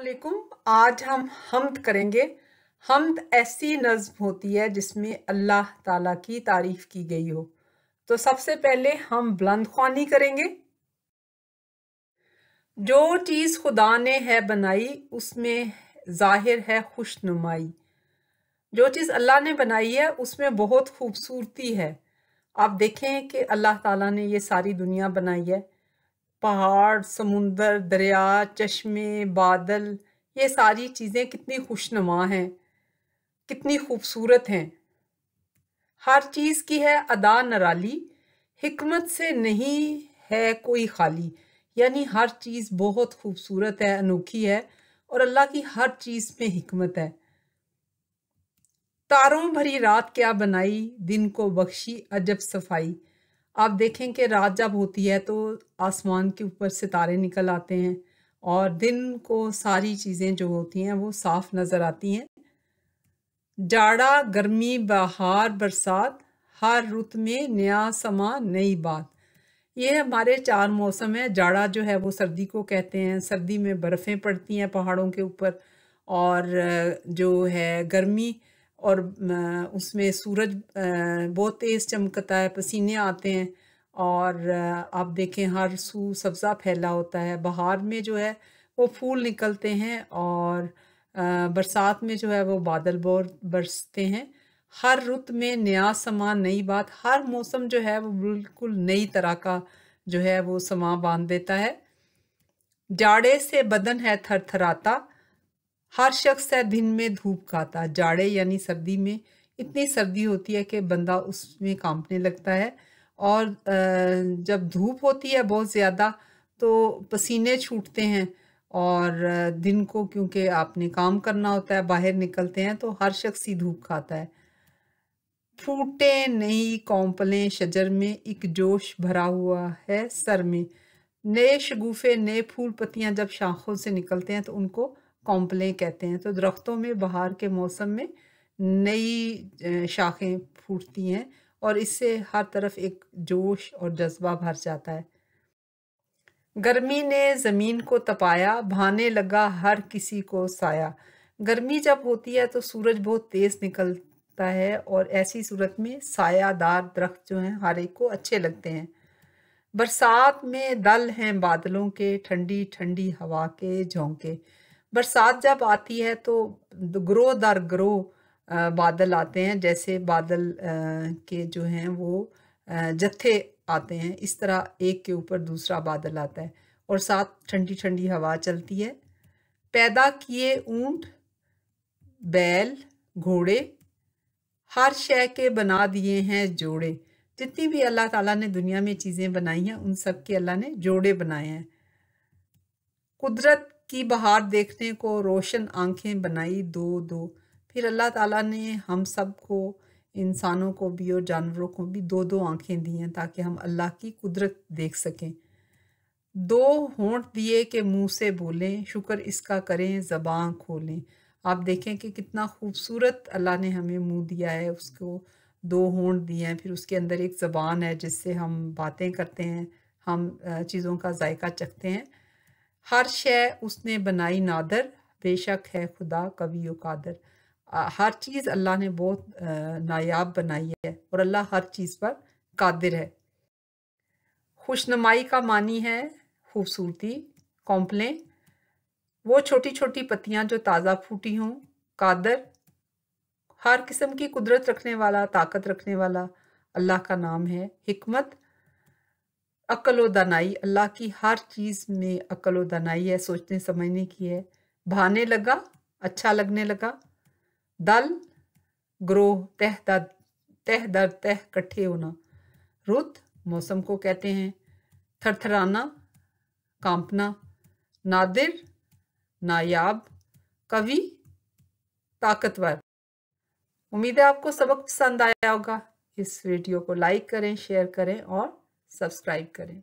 वालेकुम आज हम हमद करेंगे हमद ऐसी नज़म होती है जिसमें अल्लाह ताला की तारीफ़ की गई हो तो सबसे पहले हम बुलंद खानी करेंगे जो चीज़ खुदा ने है बनाई उसमें ज़ाहिर है खुशनुमाई जो चीज़ अल्लाह ने बनाई है उसमें बहुत खूबसूरती है आप देखें कि अल्लाह ताला ने ये सारी दुनिया बनाई है पहाड़ समुंदर दरिया चश्मे बादल ये सारी चीज़ें कितनी खुशनुमा हैं कितनी खूबसूरत हैं हर चीज़ की है अदा नराली हमत से नहीं है कोई खाली यानी हर चीज़ बहुत खूबसूरत है अनोखी है और अल्लाह की हर चीज़ में हमत है तारों भरी रात क्या बनाई दिन को बख्शी अजब सफाई आप देखें कि रात जब होती है तो आसमान के ऊपर सितारे निकल आते हैं और दिन को सारी चीज़ें जो होती हैं वो साफ नज़र आती हैं जाड़ा गर्मी बहार बरसात हर रुत में नया समा नई बात ये हमारे चार मौसम हैं जाड़ा जो है वो सर्दी को कहते हैं सर्दी में बर्फ़ें पड़ती हैं पहाड़ों के ऊपर और जो है गर्मी और उसमें सूरज बहुत तेज़ चमकता है पसीने आते हैं और आप देखें हर सू सब्ज़ा फैला होता है बाहर में जो है वो फूल निकलते हैं और बरसात में जो है वो बादल बोर बरसते हैं हर रुत में नया समान नई बात हर मौसम जो है वो बिल्कुल नई तरह का जो है वो समा बांध देता है जाड़े से बदन है थरथराता हर शख्स है दिन में धूप खाता जाड़े यानी सर्दी में इतनी सर्दी होती है कि बंदा उसमें कांपने लगता है और जब धूप होती है बहुत ज़्यादा तो पसीने छूटते हैं और दिन को क्योंकि आपने काम करना होता है बाहर निकलते हैं तो हर शख्स ही धूप खाता है फूटे नई कौंपलें शजर में एक जोश भरा हुआ है सर में नए शगुफे नए फूल पत्तियां जब शाखों से निकलते हैं तो उनको कॉम्पलें कहते हैं तो दरख्तों में बाहर के मौसम में नई शाखें फूटती हैं और इससे हर तरफ एक जोश और जज्बा भर जाता है गर्मी ने ज़मीन को तपाया भाने लगा हर किसी को साया गर्मी जब होती है तो सूरज बहुत तेज़ निकलता है और ऐसी सूरत में सायादार दरख्त जो हैं हर एक को अच्छे लगते हैं बरसात में दल हैं बादलों के ठंडी ठंडी हवा के झोंके बरसात जब आती है तो ग्रो दर ग्रो बादल आते हैं जैसे बादल के जो हैं वो जत्थे आते हैं इस तरह एक के ऊपर दूसरा बादल आता है और साथ ठंडी ठंडी हवा चलती है पैदा किए ऊंट बैल घोड़े हर शय के बना दिए हैं जोड़े जितनी भी अल्लाह ताला ने दुनिया में चीज़ें बनाई हैं उन सब के अल्लाह ने जोड़े बनाए हैं कुदरत की बहार देखने को रोशन आंखें बनाई दो दो फिर अल्लाह ताला ने हम सब को इंसानों को भी और जानवरों को भी दो दो आंखें दी हैं ताकि हम अल्लाह की कुदरत देख सकें दो होंठ दिए के मुंह से बोलें शुक्र इसका करें ज़बान खोलें आप देखें कि कितना खूबसूरत अल्लाह ने हमें मुंह दिया है उसको दो होंठ दिए हैं फिर उसके अंदर एक ज़बान है जिससे हम बातें करते हैं हम चीज़ों का जायका चखते हैं हर शय उसने बनाई नादर बेशक है खुदा कवि कादर हर चीज़ अल्लाह ने बहुत नायाब बनाई है और अल्लाह हर चीज़ पर कादिर है खुशनुमाई का मानी है खूबसूरती कॉम्पलें वो छोटी छोटी पत्तियां जो ताज़ा फूटी हों कादर हर किस्म की कुदरत रखने वाला ताकत रखने वाला अल्लाह का नाम है हिकमत अकल व दानाई अल्लाह की हर चीज़ में अकल व दानाई है सोचने समझने की है भाने लगा अच्छा लगने लगा दल ग्रोह तह दर तह दर तह कट्ठे होना रुत मौसम को कहते हैं थरथराना कांपना नादिर नायाब कवि ताकतवर उम्मीद है आपको सबक पसंद आया होगा इस वीडियो को लाइक करें शेयर करें और सब्सक्राइब करें